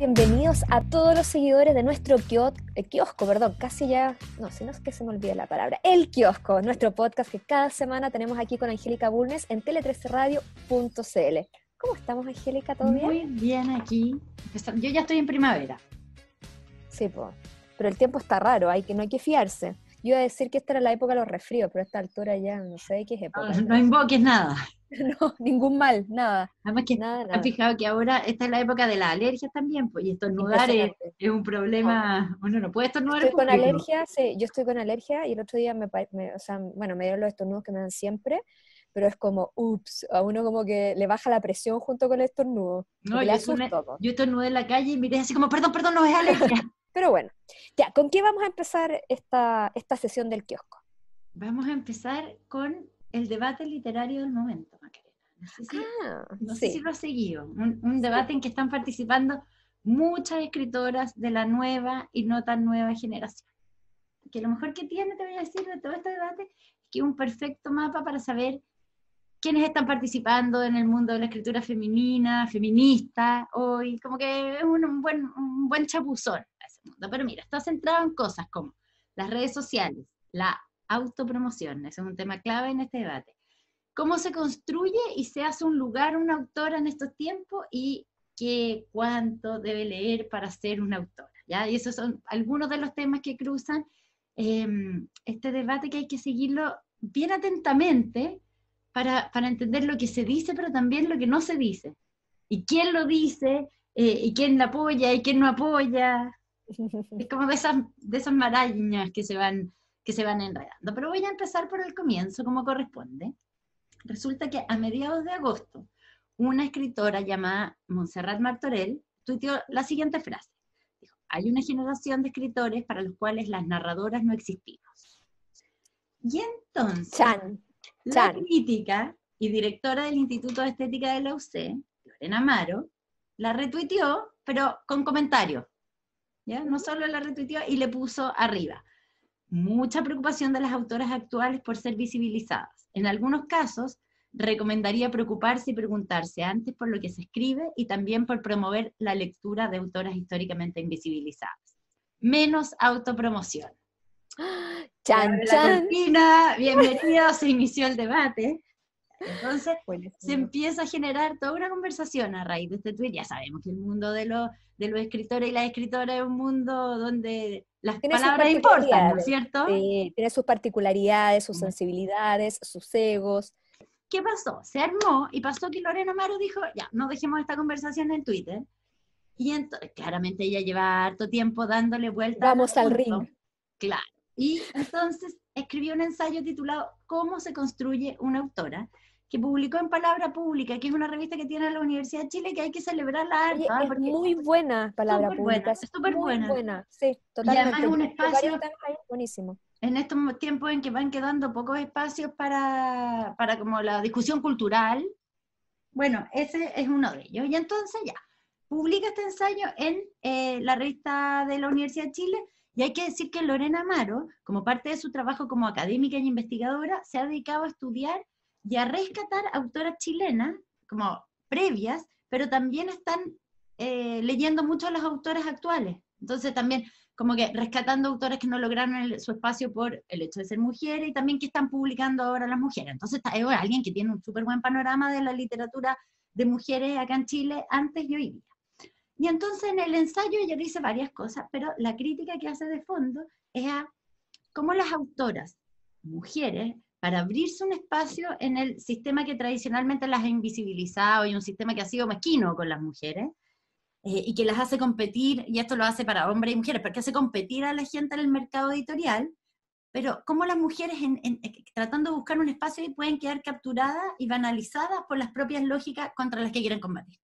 bienvenidos a todos los seguidores de nuestro eh, kiosco, perdón, casi ya, no, si no es que se me olvida la palabra, el kiosco, nuestro podcast que cada semana tenemos aquí con Angélica Bulnes en tele13radio.cl. ¿Cómo estamos, Angélica? ¿Todo bien? Muy bien aquí. Yo ya estoy en primavera. Sí, pero el tiempo está raro, hay que, no hay que fiarse. Yo iba a decir que esta era la época de los resfríos, pero a esta altura ya no sé qué es época. no invoques nada. no, ningún mal, nada. Además que nada, fijado que ahora esta es la época de las alergias también, pues, y estornudar es, un problema, uno no puede estornudar. Estoy con alergia, sí, yo estoy con alergia y el otro día me, bueno, me dieron los estornudos que me dan siempre, pero es como, ups, a uno como que le baja la presión junto con el estornudo. No, yo, asusto, yo estornudé en la calle y miré así como, perdón, perdón, no es alergia. pero bueno, ya, ¿con qué vamos a empezar esta, esta sesión del kiosco? Vamos a empezar con el debate literario del momento, Macarena. No sé si, ah, lo ha seguido. Un, debate en que están participando muchas escritoras de la nueva y no tan nueva generación. Que lo mejor que tiene, te voy a decir, de todo este debate es que es un perfecto mapa para saber quiénes están participando en el mundo de la escritura femenina, feminista, hoy, como que es un, buen, un buen chapuzón ese mundo. Pero mira, está centrado en cosas como las redes sociales, la autopromoción. es un tema clave en este debate. ¿Cómo se construye y se hace un lugar una autora en estos tiempos y qué, cuánto debe leer para ser una autora? ¿ya? Y esos son algunos de los temas que cruzan em, este debate que hay que seguirlo bien atentamente para, para, entender lo que se dice, pero también lo que no se dice. Y quién lo dice, eh, y quién la apoya, y quién no apoya. Es como de esas, de esas marañas que se van se van enredando. Pero voy a empezar por el comienzo, como corresponde. Resulta que a mediados de agosto, una escritora llamada Montserrat Martorell tuiteó la siguiente frase. hay una generación de escritores para los cuales las narradoras no existimos. Y entonces, la crítica y directora del Instituto de Estética de la UCE Lorena Amaro, la retuiteó, pero con comentario. ¿ya? No solo la retuiteó y le puso arriba mucha preocupación de las autoras actuales por ser visibilizadas. En algunos casos, recomendaría preocuparse y preguntarse antes por lo que se escribe y también por promover la lectura de autoras históricamente invisibilizadas. Menos autopromoción. Chan, chan. bienvenido, se inició el debate. Entonces se empieza a generar toda una conversación a raíz de este tweet. Ya sabemos que el mundo de, de los escritores y las escritoras es un mundo donde las palabras ¿no cierto? tiene sus particularidades, sus mm. sensibilidades, sus egos. ¿Qué pasó? Se armó y pasó que Lorena Maru dijo, ya, no dejemos esta conversación en Twitter. Y entonces, claramente ella lleva harto tiempo dándole vueltas. Vamos al, al ring. Claro. Y entonces escribió un ensayo titulado ¿Cómo se construye una autora? que publicó en Palabra Pública, que es una revista que tiene la Universidad de Chile que hay que celebrarla. la ¿ah? es muy buena Palabra Pública. es súper buena. buena. Sí, totalmente. Y además un espacio... Buenísimo en estos tiempos en que van quedando pocos espacios para, como la discusión cultural, bueno, ese es uno de ellos. Y entonces ya, publica este ensayo en eh, la revista de la Universidad de Chile y hay que decir que Lorena Amaro, como parte de su trabajo como académica y e investigadora, se ha dedicado a estudiar y a rescatar autoras chilenas, como previas, pero también están eh, leyendo mucho a las autoras actuales. Entonces también como que rescatando autores que no lograron su espacio por el hecho de ser mujeres y también que están publicando ahora las mujeres. Entonces es alguien que tiene un súper buen panorama de la literatura de mujeres acá en Chile antes y hoy día. Y entonces en el ensayo ella dice varias cosas, pero la crítica que hace de fondo es a cómo las autoras, mujeres, para abrirse un espacio en el sistema que tradicionalmente las ha invisibilizado y un sistema que ha sido mezquino con las mujeres eh, y que las hace competir, y esto lo hace para hombres y mujeres, porque hace competir a la gente en el mercado editorial, pero cómo las mujeres en, eh, tratando de buscar un espacio y pueden quedar capturadas y banalizadas por las propias lógicas contra las que quieren combatir.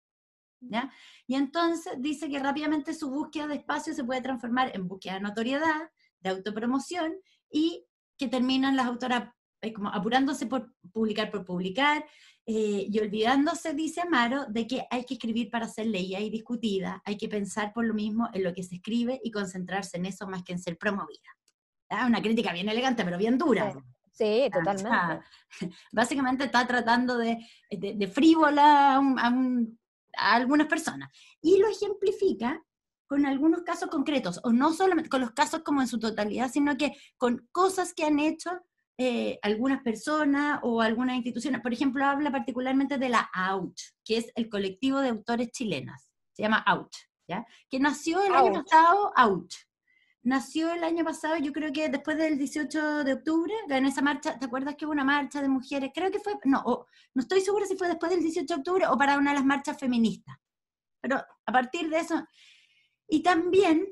¿Ya? Y entonces dice que rápidamente su búsqueda de espacio se puede transformar en búsqueda de notoriedad, de autopromoción y que terminan las autoras como apurándose por publicar por publicar eh, y olvidándose, dice Amaro, de que hay que escribir para ser leída y discutida, hay que pensar por lo mismo en lo que se escribe y concentrarse en eso más que en ser promovida. ¿Ah? Una crítica bien elegante, pero bien dura. Sí. Ah, totalmente. básicamente está tratando de, de, frívola a, algunas personas. Y lo ejemplifica con algunos casos concretos, o no solamente con los casos como en su totalidad, sino que con cosas que han hecho eh, algunas personas o algunas instituciones. Por ejemplo, habla particularmente de la Out, que es el colectivo de autores chilenas. Se llama Out, ¿ya? Que nació el año pasado, Out, Nació el año pasado, yo creo que después del 18 de octubre, en esa marcha, ¿te acuerdas que hubo una marcha de mujeres? Creo que fue, no, no estoy segura si fue después del 18 de octubre o para una de las marchas feministas. Pero a partir de eso, y también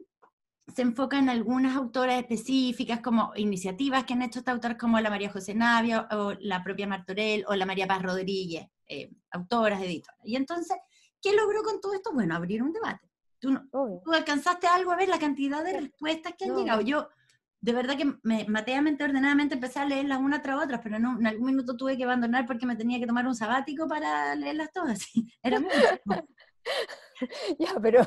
se enfoca en algunas autoras específicas, como iniciativas que han hecho estas autoras, como la María José Navia o la propia Martorell o la María Paz Rodríguez, eh, autoras, editoras. Y entonces, ¿qué logró con todo esto? Bueno, abrir un debate. Tú, tú alcanzaste algo a ver la cantidad de respuestas que han llegado. Yo, de verdad que me, mateamente, ordenadamente empecé a leerlas una tras otra, pero no, en algún minuto tuve que abandonar porque me tenía que tomar un sabático para leerlas todas. Era muy... ya, pero...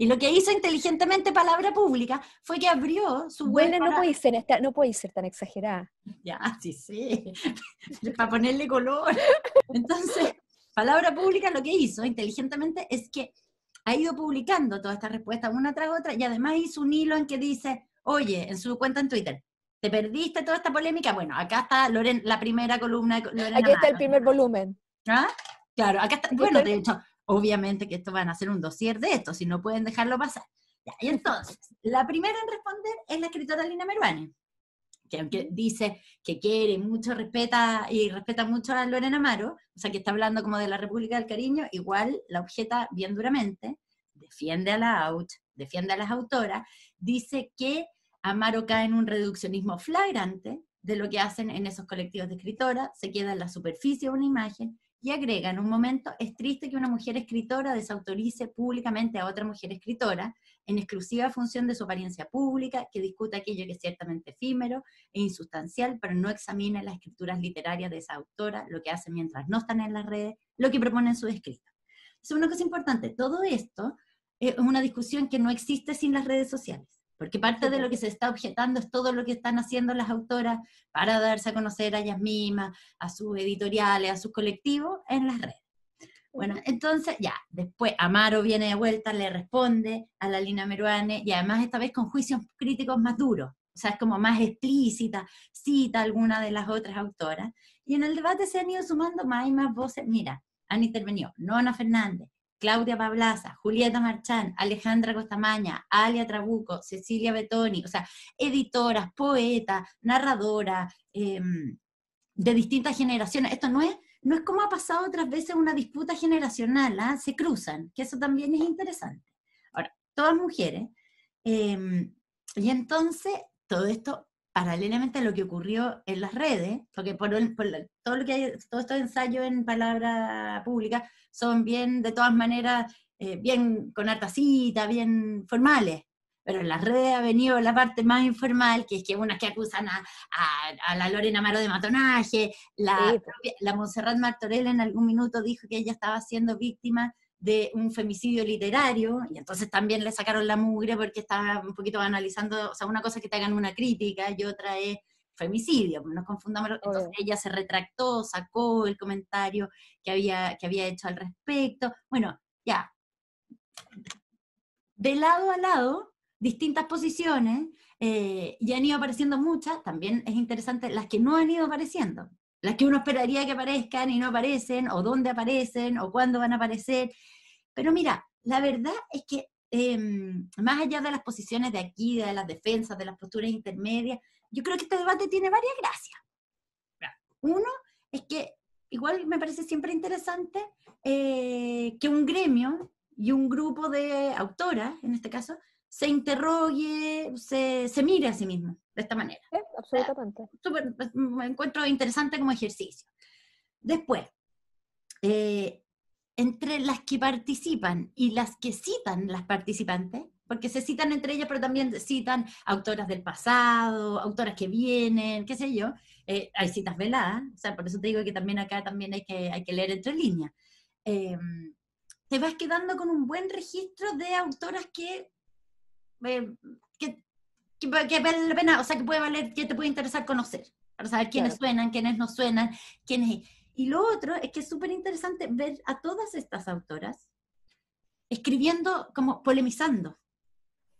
Y lo que hizo inteligentemente Palabra Pública fue que abrió su web. Bueno, no, puede ser, no puede ser tan exagerada. Ya, sí, sí. para ponerle color. Entonces, Palabra Pública lo que hizo inteligentemente es que ha ido publicando todas estas respuestas una tras otra y además hizo un hilo en que dice, oye, en su cuenta en Twitter, ¿te perdiste toda esta polémica? Bueno, acá está Loren, la primera columna. Aquí está el primer volumen. ¿Ah? Claro, acá está, bueno, de hecho, obviamente que esto van a ser un dossier de esto, si no pueden dejarlo pasar. y entonces, la primera en responder es la escritora Lina Meruane, que aunque mm. dice que quiere mucho, respeta y respeta mucho a Lorena Amaro, o sea que está hablando como de la República del Cariño, igual la objeta bien duramente, defiende a la AUT, defiende a las autoras, dice que Amaro cae en un reduccionismo flagrante de lo que hacen en esos colectivos de escritoras, se queda en la superficie una imagen y agrega en un momento, es triste que una mujer escritora desautorice públicamente a otra mujer escritora, en exclusiva función de su apariencia pública, que discuta aquello que es ciertamente efímero e insustancial, pero no examina las escrituras literarias de esa autora, lo que hace mientras no están en las redes, lo que propone en sus escritos. Es una cosa importante, todo esto es una discusión que no existe sin las redes sociales porque parte de lo que se está objetando es todo lo que están haciendo las autoras para darse a conocer a ellas mismas, a sus editoriales, a sus colectivos en las redes. Bueno, entonces ya, después Amaro viene de vuelta, le responde a la Lina Meruane y además esta vez con juicios críticos más duros, o sea, es como más explícita, cita alguna de las otras autoras. Y en el debate se han ido sumando más y más voces. Mira, han intervenido Nona Fernández, Claudia Pablaza, Julieta Marchán, Alejandra Costamaña, Alia Trabuco, Cecilia Betoni, o sea, editoras, poetas, narradoras, em, de distintas generaciones. Esto no es, no es como ha pasado otras veces una disputa generacional, ¿ah? se cruzan, que eso también es interesante. Ahora, todas mujeres. Em, y entonces, todo esto paralelamente a lo que ocurrió en las redes, porque por, todo lo que hay, todos estos ensayos en palabra pública son bien, de todas maneras, eh, bien con harta cita, bien formales, pero en las redes ha venido la parte más informal, que es que unas que acusan a, a, la Lorena Amaro de matonaje, la, la Montserrat Martorell en algún minuto dijo que ella estaba siendo víctima de un femicidio literario, y entonces también le sacaron la mugre porque estaba un poquito analizando, o sea, una cosa es que te hagan una crítica y otra es femicidio, no nos confundamos, entonces ella se retractó, sacó el comentario que había, que había hecho al respecto, bueno, ya, de lado a lado, distintas posiciones, eh, y han ido apareciendo muchas, también es interesante las que no han ido apareciendo, las que uno esperaría que aparezcan y no aparecen, o dónde aparecen, o cuándo van a aparecer. Pero mira, la verdad es que em, más allá de las posiciones de aquí, de las defensas, de las posturas intermedias, yo creo que este debate tiene varias gracias. Uno es que igual me parece siempre interesante eh, que un gremio y un grupo de autoras, en este caso, se interrogue, se, se mire a sí mismo de esta manera. Sí, absolutamente. Ah, pues, me encuentro interesante como ejercicio. Después, eh, entre las que participan y las que citan las participantes, porque se citan entre ellas, pero también citan autoras del pasado, autoras que vienen, qué sé yo, eh, hay citas veladas, o sea, por eso te digo que también acá también hay que, hay que leer entre líneas. Em, te vas quedando con un buen registro de autoras que eh, que, vale la pena, o sea, que puede valer, que te puede interesar conocer, para saber quiénes suenan, quiénes no suenan, quiénes... Y lo otro es que es súper interesante ver a todas estas autoras escribiendo, como polemizando.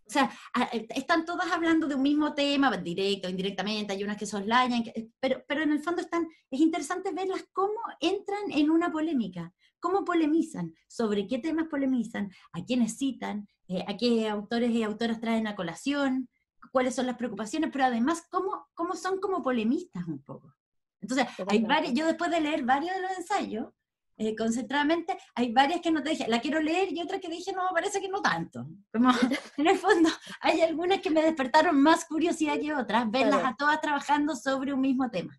O sea, eh, están todas hablando de un mismo tema, directo, o indirectamente, hay unas que soslayan, pero, pero en el fondo están, es interesante verlas cómo entran en una polémica, cómo polemizan, sobre qué temas polemizan, a quiénes citan, eh, a qué autores y autoras traen a colación, cuáles son las preocupaciones, pero además cómo, cómo son como polemistas un poco. Entonces, hay varias, yo después de leer varios de los ensayos, eh, concentradamente, hay varias que no te dije, la quiero leer y otras que dije, no, parece que no tanto. Como, en el fondo, hay algunas que me despertaron más curiosidad que otras, verlas a todas trabajando sobre un mismo tema.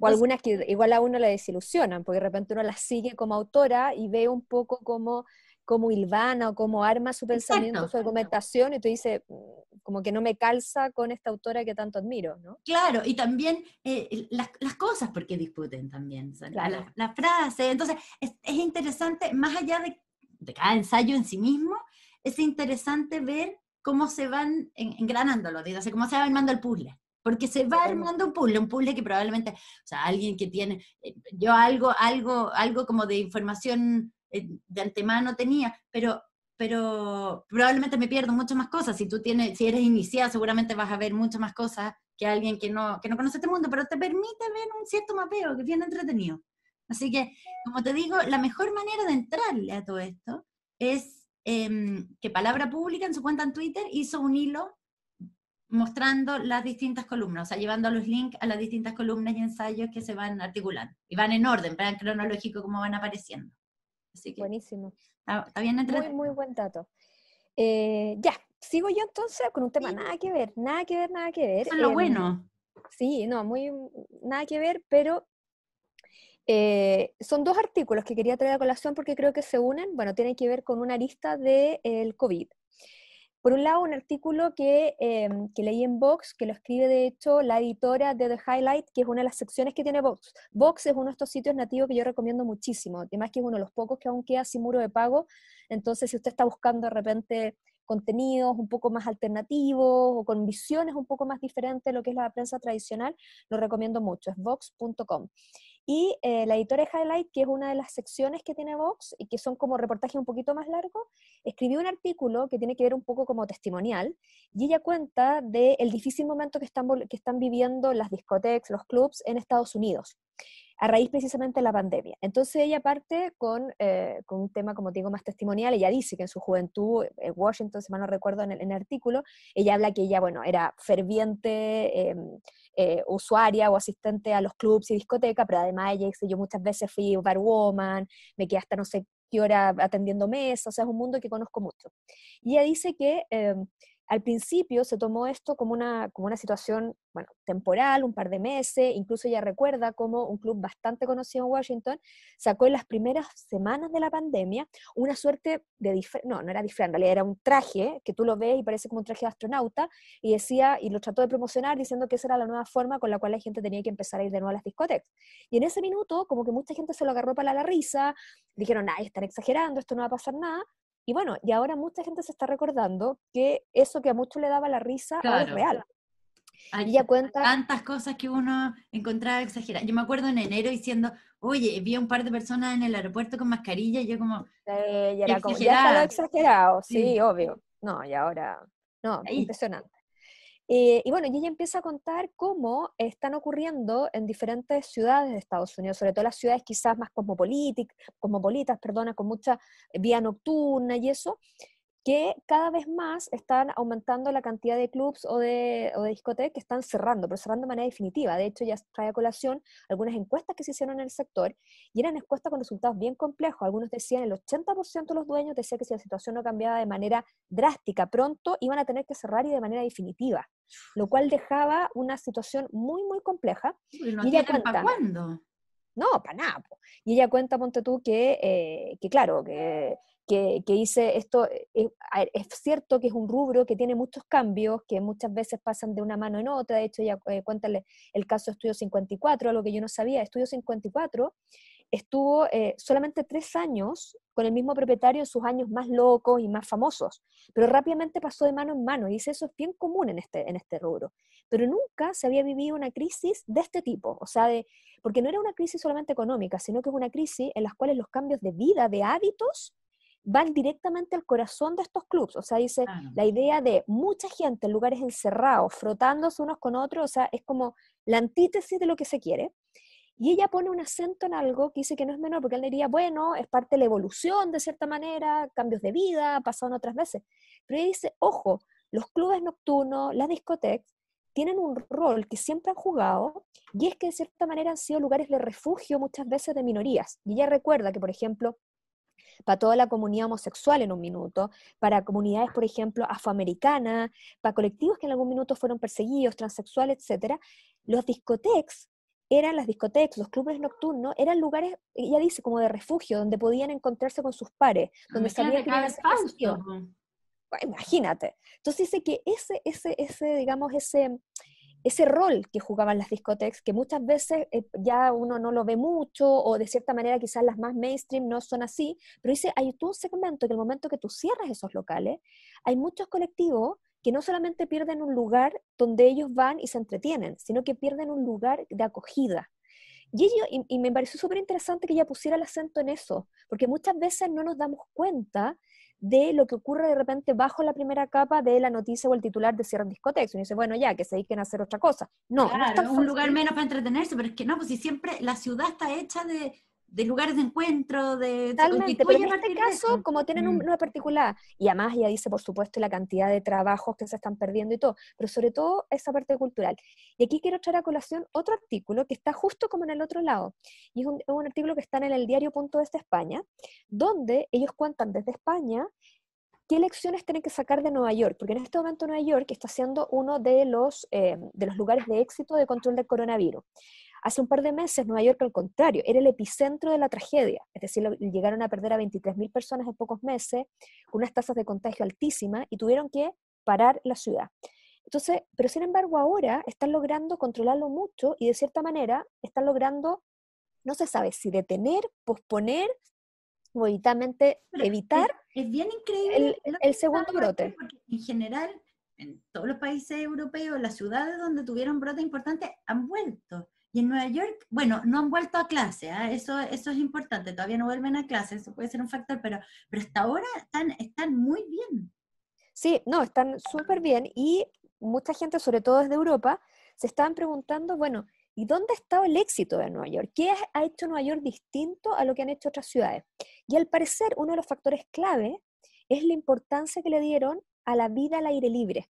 O algunas que igual a uno la desilusionan, porque de repente uno las sigue como autora y ve un poco como cómo ilvana o cómo arma su pensamiento, su argumentación, y tú dices, mm, como que no me calza con esta autora que tanto admiro, ¿no? Claro, y también eh, las, las, cosas porque discuten también, la frase entonces es, interesante, más allá de, de, cada ensayo en sí mismo, es interesante ver cómo se van engranando los dedos, cómo se va armando el puzzle porque se va armando un puzzle, un puzzle que probablemente, o sea, alguien que tiene, eh, yo algo, algo, algo como de información eh, de antemano tenía, pero pero probablemente me pierdo muchas más cosas. Si tú tienes, si eres iniciada, seguramente vas a ver muchas más cosas que alguien que no, que no conoce este mundo, pero te permite ver un cierto mapeo que es bien entretenido. Así que, como te digo, la mejor manera de entrarle a todo esto es em, que Palabra Pública en su cuenta en Twitter hizo un hilo mostrando las distintas columnas, o sea, llevando los links a las distintas columnas y ensayos que se van articulando. Y van en orden, van cronológico como van apareciendo. Así que Buenísimo. Está, Muy, muy buen dato. Eh, ya, sigo yo entonces con un tema nada que ver, nada que ver, nada que ver. Eso es lo em, bueno. Sí, no, muy nada que ver, pero eh, son dos artículos que quería traer a colación porque creo que se unen, bueno, tienen que ver con una lista del COVID. Por un lado, un artículo que, eh, que, leí en Vox, que lo escribe de hecho la editora de The Highlight, que es una de las secciones que tiene Vox. Vox es uno de estos sitios nativos que yo recomiendo muchísimo, además que es uno de los pocos que aún queda sin muro de pago. Entonces, si usted está buscando de repente contenidos un poco más alternativos o con visiones un poco más diferentes de lo que es la prensa tradicional, lo recomiendo mucho, es vox.com. Y eh, la editora Highlight, que es una de las secciones que tiene Vox y que son como reportajes un poquito más largo, escribió un artículo que tiene que ver un poco como testimonial y ella cuenta del difícil momento que están, que están viviendo las discotecas, los clubs en Estados Unidos a raíz precisamente de la pandemia. Entonces ella parte con, eh, un tema, como digo, más testimonial. Ella dice que en su juventud, eh, en Washington, si mal no recuerdo en el, artículo, ella habla que ella, bueno, era ferviente em, eh, usuaria o asistente a los clubs y discotecas, pero además ella dice, yo muchas veces fui barwoman, me quedé hasta no sé qué hora atendiendo mesas, o sea, es un mundo que conozco mucho. Y ella dice que em, al principio se tomó esto como una, como una situación temporal, un par de meses, incluso ella recuerda como un club bastante conocido en Washington sacó en las primeras semanas de la pandemia una suerte de, no, no era diferente era un traje que tú lo ves y parece como un traje de astronauta y decía, y lo trató de promocionar diciendo que esa era la nueva forma con la cual la gente tenía que empezar a ir de nuevo a las discotecas. Y en ese minuto, como que mucha gente se lo agarró para la risa, dijeron, ay, están exagerando, esto no va a pasar nada, y bueno, y ahora mucha gente se está recordando que eso que a muchos le daba la risa es real. Hay Ella cuenta... tantas cosas que uno encontraba exageradas. Yo me acuerdo en enero diciendo, oye, vi a un par de personas en el aeropuerto con mascarilla y yo como... ya, exagerado, sí, obvio. No, y ahora... No, impresionante. Eh, y, bueno, ella empieza a contar cómo están ocurriendo en diferentes ciudades de Estados Unidos, sobre todo las ciudades quizás más cosmopolitas, perdona, con mucha eh, vía nocturna y eso, que cada vez más están aumentando la cantidad de clubs o de, o discotecas que están cerrando, pero cerrando de manera definitiva. De hecho, ya trae a colación algunas encuestas que se hicieron en el sector y eran encuestas con resultados bien complejos. Algunos decían el 80% de los dueños decía que si la situación no cambiaba de manera drástica pronto, iban a tener que cerrar y de manera definitiva, lo cual dejaba una situación muy, muy compleja. ¿Y, no para cuándo? No, para nada. Y ella cuenta, ponte tú, que eh, claro, que que, dice hice esto, eh, eh, es, cierto que es un rubro que tiene muchos cambios, que muchas veces pasan de una mano en otra, de hecho ya eh, cuéntale el caso Estudio 54, algo que yo no sabía, Estudio 54 estuvo solamente tres años con el mismo propietario en sus años más locos y más famosos, pero rápidamente pasó de mano en mano, y dice eso es bien común en este, en este rubro, pero nunca se había vivido una crisis de este tipo, o sea, de, porque no era una crisis solamente económica, sino que es una crisis en las cuales los cambios de vida, de hábitos, van directamente al corazón de estos clubes. O sea, dice la idea de mucha gente en lugares encerrados, frotándose unos con otros, o sea, es como la antítesis de lo que se quiere. Y ella pone un acento en algo que dice que no es menor, porque él diría, bueno, es parte de la evolución de cierta manera, cambios de vida, en otras veces. Pero ella dice, ojo, los clubes nocturnos, las discotecas, tienen un rol que siempre han jugado y es que de cierta manera han sido lugares de refugio muchas veces de minorías. Y ella recuerda que, por ejemplo, para toda la comunidad homosexual en un minuto, para comunidades, por ejemplo, afroamericanas, para colectivos que en algún minuto fueron perseguidos, transexuales, etc. Los discoteques, eran las discotecas, los clubes nocturnos, eran lugares, ya dice, como de refugio, donde podían encontrarse con sus pares, donde sabían que espacio. Imagínate. Entonces dice que ese, ese, ese, digamos, ese, ese rol que jugaban las discotecas, que muchas veces eh, ya uno no lo ve mucho o de cierta manera quizás las más mainstream no son así, pero dice, hay un segmento que el momento que tú cierras esos locales, hay muchos colectivos que no solamente pierden un lugar donde ellos van y se entretienen, sino que pierden un lugar de acogida. Y, yo y, y me pareció súper interesante que ella pusiera el acento en eso, porque muchas veces no nos damos cuenta de lo que ocurre de repente bajo la primera capa de la noticia o el titular de cierran discotecas. Y uno dice, bueno, ya, que se dediquen a hacer otra cosa. No, claro, un lugar menos para entretenerse, pero es que no, pues si siempre la ciudad está hecha de, de lugares de encuentro, de... Totalmente, pero en este caso, como tienen una mm. particular, y además ya dice, por supuesto, la cantidad de trabajos que se están perdiendo y todo, pero sobre todo esa parte cultural. Y aquí quiero traer a colación otro artículo que está justo como en el otro lado, y es un, artículo que está en el diario Punto de España, donde ellos cuentan desde España qué lecciones tienen que sacar de Nueva York, porque en este momento Nueva York está siendo uno de los, eh, de los lugares de éxito de control del coronavirus. Hace un par de meses Nueva York, al contrario, era el epicentro de la tragedia, es decir, llegaron a perder a 23.000 personas en pocos meses, con unas tasas de contagio altísimas y tuvieron que parar la ciudad. Entonces, pero sin embargo ahora están logrando controlarlo mucho y de cierta manera están logrando, no se sabe si detener, posponer o evitar es, es, bien increíble el, segundo brote. En general, en todos los países europeos, las ciudades donde tuvieron brote importante han vuelto. Y en Nueva York, bueno, no han vuelto a clase, ¿ah? eso, eso es importante, todavía no vuelven a clase, eso puede ser un factor, pero, pero hasta ahora están, están muy bien. Sí, no, están súper bien y mucha gente, sobre todo desde Europa, se estaban preguntando, bueno, ¿y dónde ha estado el éxito de Nueva York? ¿Qué ha hecho Nueva York distinto a lo que han hecho otras ciudades? Y al parecer, uno de los factores clave es la importancia que le dieron a la vida al aire libre.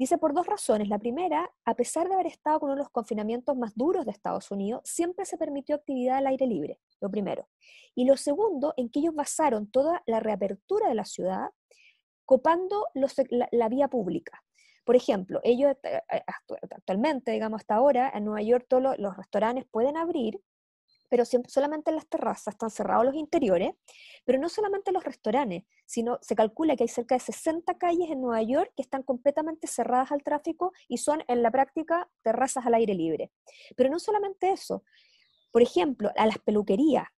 Dice por dos razones. La primera, a pesar de haber estado con uno de los confinamientos más duros de Estados Unidos, siempre se permitió actividad al aire libre, lo primero. Y lo segundo, en que ellos basaron toda la reapertura de la ciudad copando la, vía pública. Por ejemplo, ellos eh, eh, actualmente, digamos hasta ahora, en Nueva York todos los restaurantes pueden abrir, pero solamente en las terrazas están cerrados los interiores, pero no solamente los restaurantes, sino se calcula que hay cerca de 60 calles en Nueva York que están completamente cerradas al tráfico y son en la práctica terrazas al aire libre. Pero no solamente eso, por ejemplo, a las peluquerías,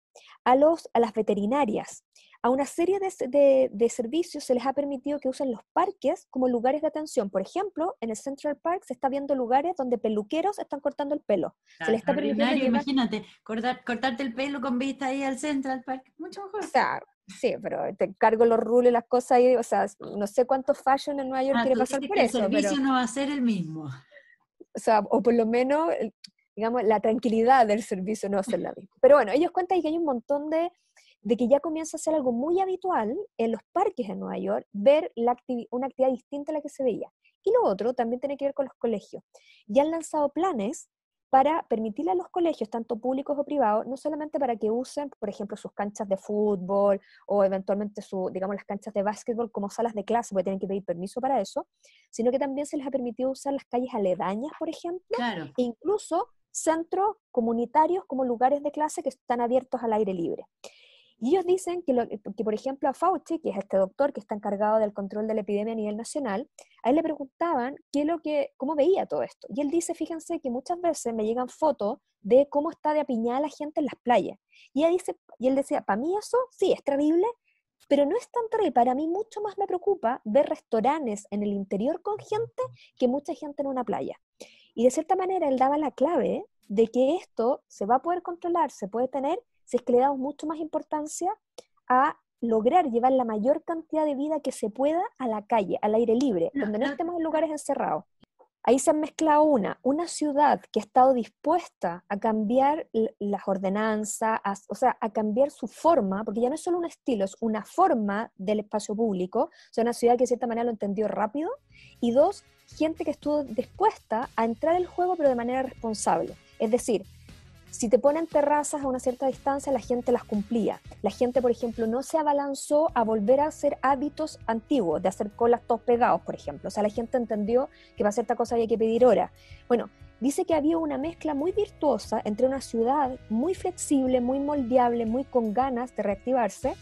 a, los, a las veterinarias, a una serie de, servicios se les ha permitido que usen los parques como lugares de atención. Por ejemplo, en el Central Park se está viendo lugares donde peluqueros están cortando el pelo. se les está permitiendo Imagínate, cortarte el pelo con vista ahí al Central Park, mucho mejor. sí, pero te cargo los rules y las cosas ahí, o sea, no sé cuántos fashion en Nueva York ah, quiere pasar por eso. El servicio no va a ser el mismo. O sea, o por lo menos digamos, la tranquilidad del servicio no va a ser la misma. Pero bueno, ellos cuentan que hay un montón de de que ya comienza a ser algo muy habitual en los parques de Nueva York ver una actividad distinta a la que se veía. Y lo otro también tiene que ver con los colegios. Ya han lanzado planes para permitirle a los colegios, tanto públicos o privados, no solamente para que usen, por ejemplo, sus canchas de fútbol o eventualmente su, digamos, las canchas de básquetbol como salas de clase, porque tienen que pedir permiso para eso, sino que también se les ha permitido usar las calles aledañas, por ejemplo, e incluso centros comunitarios como lugares de clase que están abiertos al aire libre. Y ellos dicen que, por ejemplo, a Fauci, que es este doctor que está encargado del control de la epidemia a nivel nacional, a él le preguntaban qué lo que, cómo veía todo esto. Y él dice, fíjense que muchas veces me llegan fotos de cómo está de apiñada la gente en las playas. Y, él dice, y él decía, para mí eso sí, es terrible, pero no es tan terrible. Para mí mucho más me preocupa ver restaurantes en el interior con gente que mucha gente en una playa. Y de cierta manera él daba la clave de que esto se va a poder controlar, se puede tener, si es que le damos mucho más importancia a lograr llevar la mayor cantidad de vida que se pueda a la calle, al aire libre, donde no estemos en lugares encerrados. Ahí se han mezclado una, una ciudad que ha estado dispuesta a cambiar las ordenanzas, o sea, a cambiar su forma, porque ya no es solo un estilo, es una forma del espacio público, o sea, una ciudad que de cierta manera lo entendió rápido, y dos, gente que estuvo dispuesta a entrar al juego pero de manera responsable. Es decir, si te ponen terrazas a una cierta distancia, la gente las cumplía. La gente, por ejemplo, no se abalanzó a volver a hacer hábitos antiguos, de hacer colas todos pegados, por ejemplo. O sea, la gente entendió que para esta cosa había que pedir hora. Bueno, dice que había una mezcla muy virtuosa entre una ciudad muy flexible, muy moldeable, muy con ganas de reactivarse,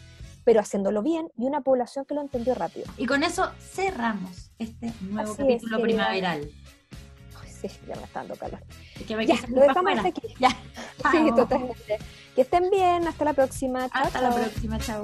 pero haciéndolo bien y una población que lo entendió rápido. Y con eso cerramos este nuevo capítulo primaveral ya me está dando calor. Que me ya, lo dejamos aquí. Ya. Sí, totalmente. Que estén bien, hasta la próxima. Hasta la próxima, chao.